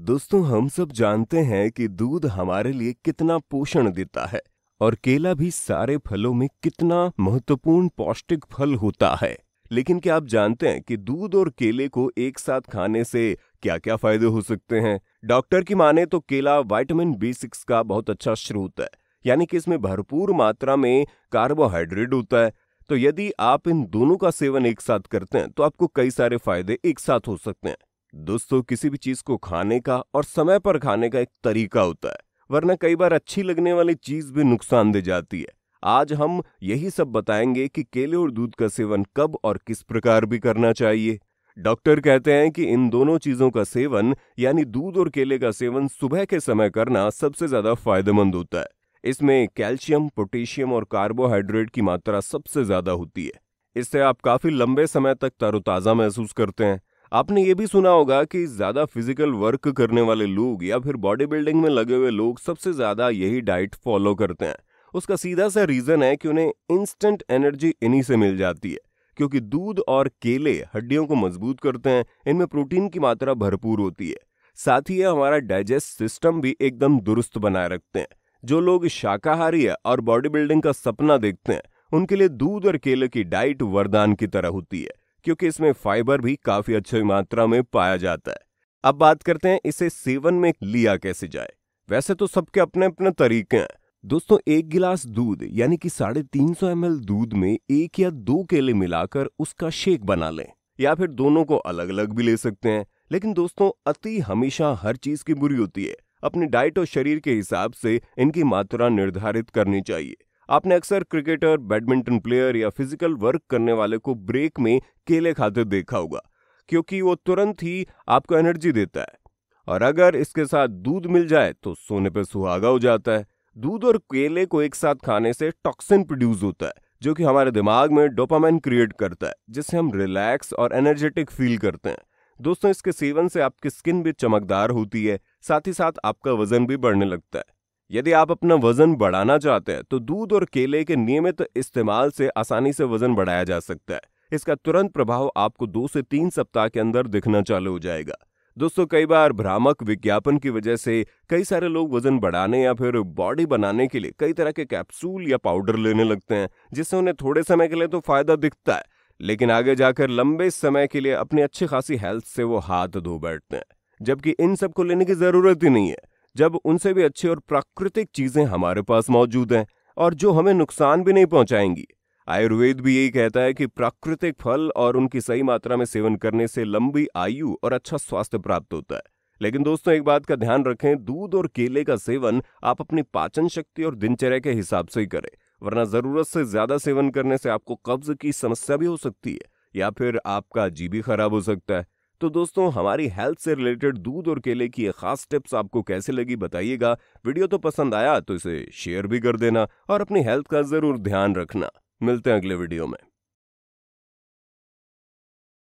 दोस्तों हम सब जानते हैं कि दूध हमारे लिए कितना पोषण देता है और केला भी सारे फलों में कितना महत्वपूर्ण पौष्टिक फल होता है लेकिन क्या आप जानते हैं कि दूध और केले को एक साथ खाने से क्या क्या फायदे हो सकते हैं डॉक्टर की माने तो केला वाइटामिन बी सिक्स का बहुत अच्छा स्रोत है यानी कि इसमें भरपूर मात्रा में कार्बोहाइड्रेट होता है तो यदि आप इन दोनों का सेवन एक साथ करते हैं तो आपको कई सारे फायदे एक साथ हो सकते हैं दोस्तों किसी भी चीज को खाने का और समय पर खाने का एक तरीका होता है वरना कई बार अच्छी लगने वाली चीज भी नुकसान दे जाती है आज हम यही सब बताएंगे कि केले और दूध का सेवन कब और किस प्रकार भी करना चाहिए डॉक्टर कहते हैं कि इन दोनों चीजों का सेवन यानी दूध और केले का सेवन सुबह के समय करना सबसे ज्यादा फायदेमंद होता है इसमें कैल्शियम पोटेशियम और कार्बोहाइड्रेट की मात्रा सबसे ज्यादा होती है इससे आप काफी लंबे समय तक तरोताजा महसूस करते हैं आपने ये भी सुना होगा कि ज़्यादा फिजिकल वर्क करने वाले लोग या फिर बॉडी बिल्डिंग में लगे हुए लोग सबसे ज़्यादा यही डाइट फॉलो करते हैं उसका सीधा सा रीज़न है कि उन्हें इंस्टेंट एनर्जी इन्हीं से मिल जाती है क्योंकि दूध और केले हड्डियों को मजबूत करते हैं इनमें प्रोटीन की मात्रा भरपूर होती है साथ ही हमारा डाइजेस्ट सिस्टम भी एकदम दुरुस्त बनाए रखते हैं जो लोग शाकाहारी है और बॉडी बिल्डिंग का सपना देखते हैं उनके लिए दूध और केले की डाइट वरदान की तरह होती है क्योंकि इसमें फाइबर भी काफी अच्छी मात्रा में पाया जाता है अब बात करते हैं इसे सेवन में लिया कैसे जाए वैसे तो सबके अपने अपने तरीके हैं दोस्तों एक गिलास दूध यानी कि साढ़े तीन सौ एम दूध में एक या दो केले मिलाकर उसका शेक बना लें या फिर दोनों को अलग अलग भी ले सकते हैं लेकिन दोस्तों अति हमेशा हर चीज की बुरी होती है अपनी डाइट और शरीर के हिसाब से इनकी मात्रा निर्धारित करनी चाहिए आपने अक्सर क्रिकेटर बैडमिंटन प्लेयर या फिजिकल वर्क करने वाले को ब्रेक में केले खाते देखा होगा क्योंकि वो तुरंत ही आपको एनर्जी देता है और अगर इसके साथ दूध मिल जाए तो सोने पर सुहागा हो जाता है दूध और केले को एक साथ खाने से टॉक्सिन प्रोड्यूस होता है जो कि हमारे दिमाग में डोपामाइन क्रिएट करता है जिससे हम रिलैक्स और एनर्जेटिक फील करते हैं दोस्तों इसके सेवन से आपकी स्किन भी चमकदार होती है साथ ही साथ आपका वजन भी बढ़ने लगता है यदि आप अपना वजन बढ़ाना चाहते हैं तो दूध और केले के नियमित इस्तेमाल से आसानी से वजन बढ़ाया जा सकता है इसका तुरंत प्रभाव आपको दो से तीन सप्ताह के अंदर दिखना चालू हो जाएगा दोस्तों कई बार भ्रामक विज्ञापन की वजह से कई सारे लोग वजन बढ़ाने या फिर बॉडी बनाने के लिए कई तरह के कैप्सूल या पाउडर लेने लगते हैं जिससे उन्हें थोड़े समय के लिए तो फायदा दिखता है लेकिन आगे जाकर लंबे समय के लिए अपनी अच्छी खासी हेल्थ से वो हाथ धो बैठते हैं जबकि इन सबको लेने की जरूरत ही नहीं है जब उनसे भी अच्छी और प्राकृतिक चीजें हमारे पास मौजूद हैं और जो हमें नुकसान भी नहीं पहुंचाएंगी आयुर्वेद भी यही कहता है कि प्राकृतिक फल और उनकी सही मात्रा में सेवन करने से लंबी आयु और अच्छा स्वास्थ्य प्राप्त होता है लेकिन दोस्तों एक बात का ध्यान रखें दूध और केले का सेवन आप अपनी पाचन शक्ति और दिनचर्या के हिसाब से ही करें वरना जरूरत से ज्यादा सेवन करने से आपको कब्ज की समस्या भी हो सकती है या फिर आपका जी भी खराब हो सकता है तो दोस्तों हमारी हेल्थ से रिलेटेड दूध और केले की ये खास टिप्स आपको कैसे लगी बताइएगा वीडियो तो पसंद आया तो इसे शेयर भी कर देना और अपनी हेल्थ का जरूर ध्यान रखना मिलते हैं अगले वीडियो में